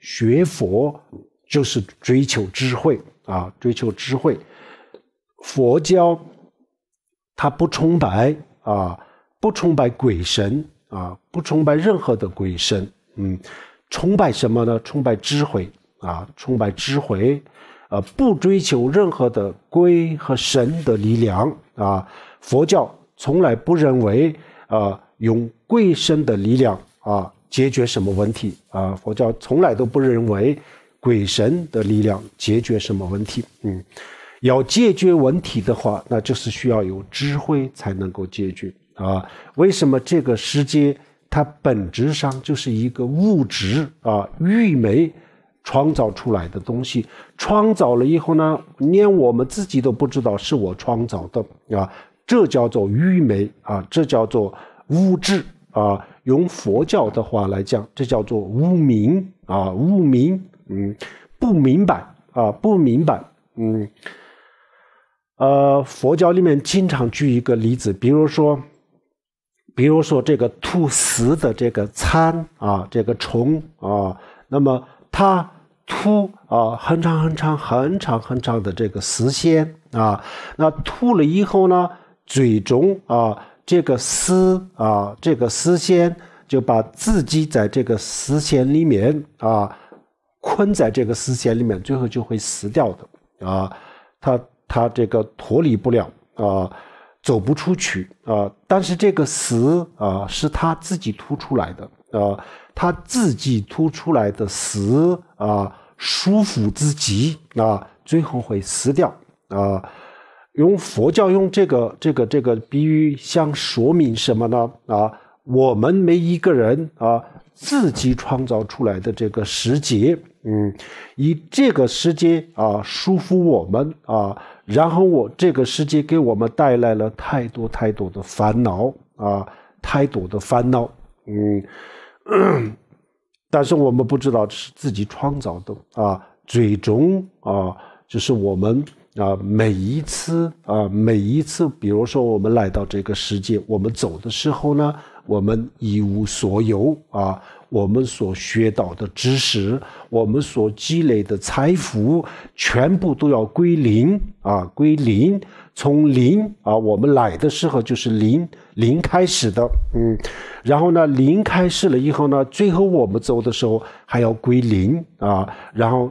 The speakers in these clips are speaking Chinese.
学佛就是追求智慧啊，追求智慧。佛教它不崇拜啊，不崇拜鬼神啊，不崇拜任何的鬼神。嗯，崇拜什么呢？崇拜智慧啊，崇拜智慧。呃，不追求任何的鬼和神的力量啊。佛教从来不认为呃，用鬼神的力量啊。解决什么问题啊？佛教从来都不认为鬼神的力量解决什么问题。嗯，要解决问题的话，那就是需要有智慧才能够解决啊。为什么这个世界它本质上就是一个物质啊愚昧创造出来的东西？创造了以后呢，连我们自己都不知道是我创造的，啊，这叫做愚昧啊，这叫做物质。啊，用佛教的话来讲，这叫做无明啊，无明，嗯，不明白啊，不明白，嗯，呃，佛教里面经常举一个例子，比如说，比如说这个吐丝的这个蚕啊，这个虫啊，那么它吐啊很长很长很长很长的这个丝线啊，那吐了以后呢，最终啊。这个丝啊，这个丝线就把自己在这个丝线里面啊，困在这个丝线里面，最后就会死掉的啊。他他这个脱离不了啊，走不出去啊。但是这个丝啊，是他自己突出来的啊，他自己突出来的丝啊，舒服之极啊，最后会死掉啊。用佛教用这个这个这个比喻想说明什么呢？啊，我们每一个人啊自己创造出来的这个时节，嗯，以这个时节啊束缚我们啊，然后我这个世界给我们带来了太多太多的烦恼啊，太多的烦恼，嗯，但是我们不知道是自己创造的啊，最终啊，就是我们。啊，每一次啊，每一次，比如说我们来到这个世界，我们走的时候呢，我们一无所有啊，我们所学到的知识，我们所积累的财富，全部都要归零啊，归零，从零啊，我们来的时候就是零零开始的，嗯，然后呢，零开始了以后呢，最后我们走的时候还要归零啊，然后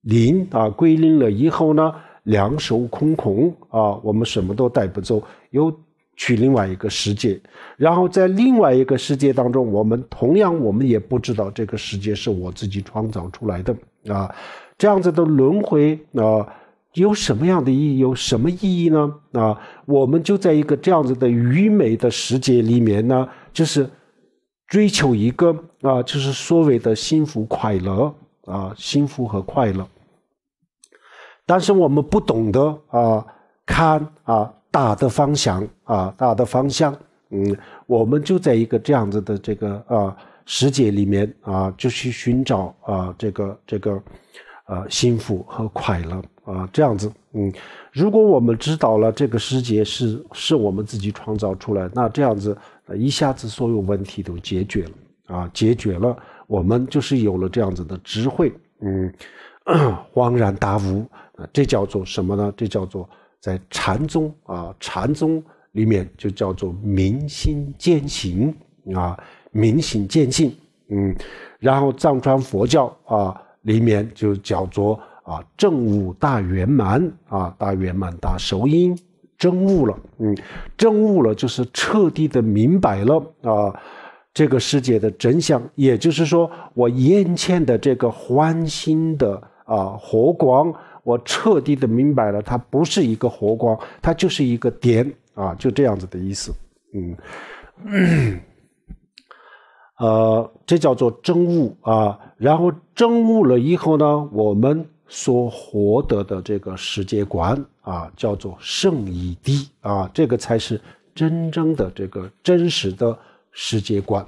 零啊，归零了以后呢。两手空空啊，我们什么都带不走，又去另外一个世界，然后在另外一个世界当中，我们同样我们也不知道这个世界是我自己创造出来的啊，这样子的轮回啊，有什么样的意，义？有什么意义呢？啊，我们就在一个这样子的愚昧的世界里面呢，就是追求一个啊，就是所谓的幸福快乐啊，幸福和快乐。但是我们不懂得啊，看啊大的方向啊大的方向，嗯，我们就在一个这样子的这个啊世界里面啊，就去寻找啊这个这个呃幸福和快乐啊这样子，嗯，如果我们知道了这个世界是是我们自己创造出来，那这样子一下子所有问题都解决了啊，解决了，我们就是有了这样子的智慧，嗯，恍然大悟。啊，这叫做什么呢？这叫做在禅宗啊，禅宗里面就叫做明心见性啊，明心见性。嗯，然后藏传佛教啊里面就叫做啊正悟大圆满啊，大圆满大手印，正悟了，嗯，正悟了就是彻底的明白了啊这个世界的真相，也就是说我眼前的这个欢欣的。啊，火光，我彻底的明白了，它不是一个火光，它就是一个点啊，就这样子的意思。嗯，呃，这叫做真悟啊。然后真悟了以后呢，我们所获得的这个世界观啊，叫做圣以谛啊，这个才是真正的这个真实的世界观。